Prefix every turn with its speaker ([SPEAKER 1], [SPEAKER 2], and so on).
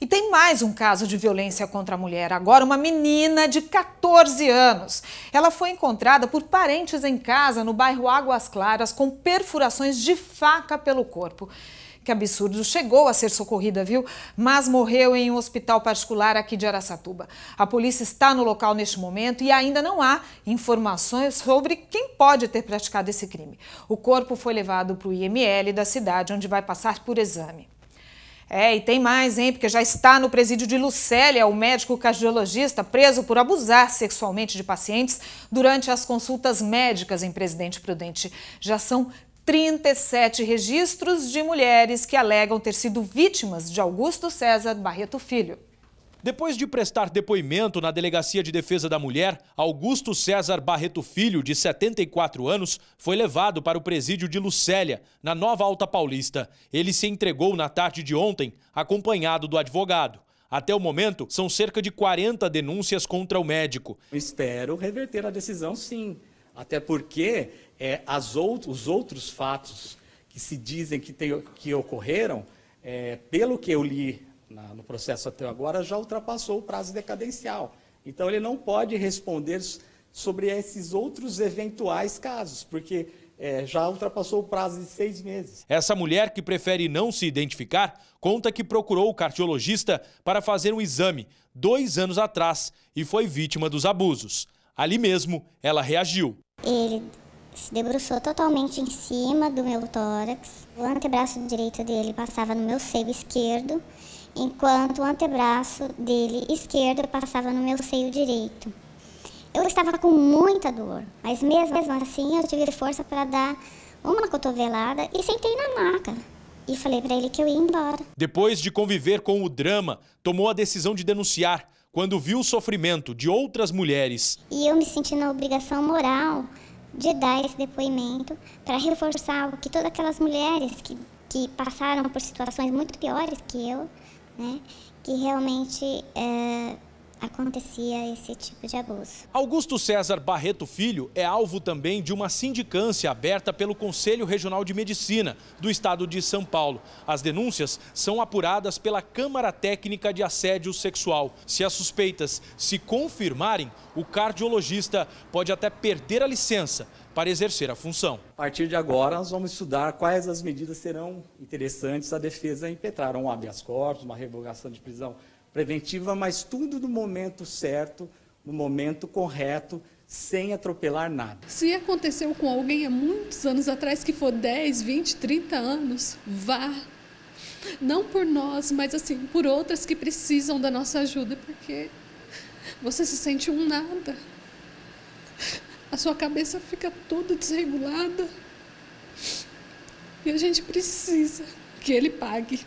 [SPEAKER 1] E tem mais um caso de violência contra a mulher. Agora, uma menina de 14 anos. Ela foi encontrada por parentes em casa no bairro Águas Claras com perfurações de faca pelo corpo. Que absurdo, chegou a ser socorrida, viu? Mas morreu em um hospital particular aqui de Araçatuba. A polícia está no local neste momento e ainda não há informações sobre quem pode ter praticado esse crime. O corpo foi levado para o IML da cidade, onde vai passar por exame. É, e tem mais, hein? Porque já está no presídio de Lucélia o médico cardiologista preso por abusar sexualmente de pacientes durante as consultas médicas em Presidente Prudente. Já são 37 registros de mulheres que alegam ter sido vítimas de Augusto César Barreto Filho.
[SPEAKER 2] Depois de prestar depoimento na Delegacia de Defesa da Mulher, Augusto César Barreto Filho, de 74 anos, foi levado para o presídio de Lucélia, na Nova Alta Paulista. Ele se entregou na tarde de ontem, acompanhado do advogado. Até o momento, são cerca de 40 denúncias contra o médico. Espero reverter a decisão, sim. Até porque é, out os outros fatos
[SPEAKER 3] que se dizem que, tem, que ocorreram, é, pelo que eu li na, no processo até agora já ultrapassou o prazo decadencial. Então, ele não pode responder sobre esses outros eventuais casos, porque é, já ultrapassou o prazo de seis meses.
[SPEAKER 2] Essa mulher, que prefere não se identificar, conta que procurou o cardiologista para fazer um exame dois anos atrás e foi vítima dos abusos. Ali mesmo, ela reagiu.
[SPEAKER 4] Ele se debruçou totalmente em cima do meu tórax. O antebraço direito dele passava no meu seio esquerdo enquanto o antebraço dele esquerdo passava no meu seio direito. Eu estava com muita dor, mas mesmo assim eu tive força para dar uma cotovelada e sentei na maca. E falei para ele que eu ia embora.
[SPEAKER 2] Depois de conviver com o drama, tomou a decisão de denunciar quando viu o sofrimento de outras mulheres.
[SPEAKER 4] E eu me senti na obrigação moral de dar esse depoimento para reforçar o que todas aquelas mulheres que, que passaram por situações muito piores que eu né? Que realmente é, acontecia esse tipo de abuso. Augusto
[SPEAKER 2] César Barreto Filho é alvo também de uma sindicância aberta pelo Conselho Regional de Medicina do estado de São Paulo. As denúncias são apuradas pela Câmara Técnica de Assédio Sexual. Se as suspeitas se confirmarem, o cardiologista pode até perder a licença para exercer a função. A partir
[SPEAKER 3] de agora, nós vamos estudar quais as medidas serão interessantes à defesa impetrar um habeas corpus, uma revogação de prisão preventiva, mas tudo no momento certo, no momento correto, sem atropelar nada.
[SPEAKER 1] Se aconteceu com alguém há muitos anos atrás, que for 10, 20, 30 anos, vá. Não por nós, mas assim, por outras que precisam da nossa ajuda, porque você se sente um nada a sua cabeça fica toda desregulada. E a gente precisa que ele pague.